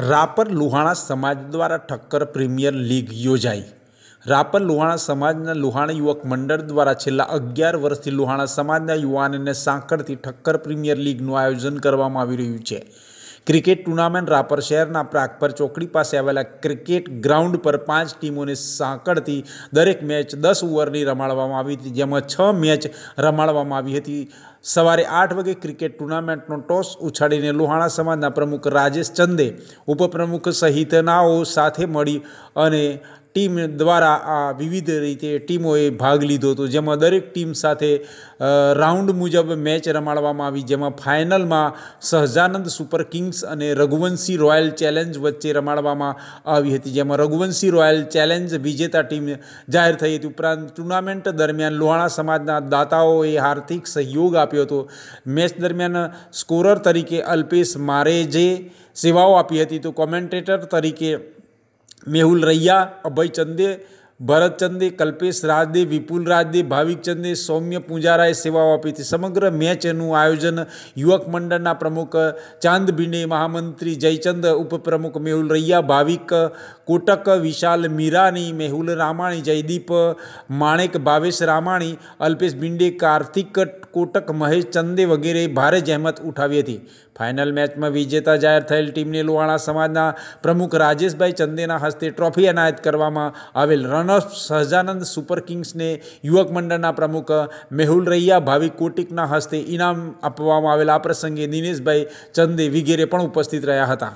રાપર લુહાણા સમાજ દ્વારા Thakkar premier league યોજાઈ રાપર લુહાણા સમાજના લુહાણા યુવક મંડળ દ્વારા છેલ્લા અગિયાર વર્ષથી લુહાણા સમાજના યુવાનને સાંકળતી ઠક્કર પ્રીમિયર લીગનું આયોજન કરવામાં આવી રહ્યું છે ક્રિકેટ ટુર્નામેન્ટ રાપર શહેરના પ્રાગપર ચોકડી પાસે આવેલા ક્રિકેટ ગ્રાઉન્ડ પર પાંચ ટીમોને સાંકળતી દરેક મેચ દસ ઓવરની રમાડવામાં આવી હતી જેમાં છ મેચ રમાડવામાં આવી હતી સવારે આઠ વાગે ક્રિકેટ ટુર્નામેન્ટનો ટોસ ઉછાળીને લોહાણા સમાજના પ્રમુખ રાજેશ ચંદે ઉપપ્રમુખ સહિતનાઓ સાથે મળી અને ટીમ દ્વારા આ વિવિધ રીતે ટીમોએ ભાગ લીધો હતો જેમાં દરેક ટીમ સાથે રાઉન્ડ મુજબ મેચ રમાડવામાં આવી જેમાં ફાઇનલમાં સહજાનંદ સુપર કિંગ્સ અને રઘુવંશી રોયલ ચેલેન્જ વચ્ચે રમાડવામાં આવી હતી જેમાં રઘુવંશી રોયલ ચેલેન્જ વિજેતા ટીમ જાહેર થઈ હતી ઉપરાંત ટુર્નામેન્ટ દરમિયાન લોહાણા સમાજના દાતાઓએ આર્થિક સહયોગ આપ્યો હતો મેચ દરમિયાન સ્કોરર તરીકે અલ્પેશ મારેજે સેવાઓ આપી હતી તો કોમેન્ટેટર તરીકે મેહુલ રૈયા અભય ચંદે ભરતચંદી કલ્પેશ રાજદી વિપુલ રાજદી ભાવિકચંદી સૌમ્ય પૂંજારાએ સેવાઓ આપી હતી સમગ્ર મેચનું આયોજન યુવક મંડળના પ્રમુખ ચાંદ ભીંડે મહામંત્રી જયચંદ ઉપપ્રમુખ મેહુલ રૈયા ભાવિક કોટક વિશાલ મીરાની મેહુલ રામાણી જયદીપ માણેક ભાવેશ રામાણી અલ્પેશ ભીંડે કાર્તિક કોટક મહેશ ચંદે વગેરે ભારે જહેમત ઉઠાવી હતી ફાઇનલ મેચમાં વિજેતા જાહેર થયેલ ટીમને લોહાણા સમાજના પ્રમુખ રાજેશભાઈ ચંદેના હસ્તે ટ્રોફી એનાયત કરવામાં આવેલ રન ઓનર્સ સહજાનંદ સુપર કિંગ્સને યુવક મંડળના પ્રમુખ મેહુલ રૈયા ભાવિક કોટિકના હસ્તે ઇનામ આપવામાં આવેલા આ પ્રસંગે દિનેશભાઈ ચંદે વિગેરે પણ ઉપસ્થિત રહ્યા હતા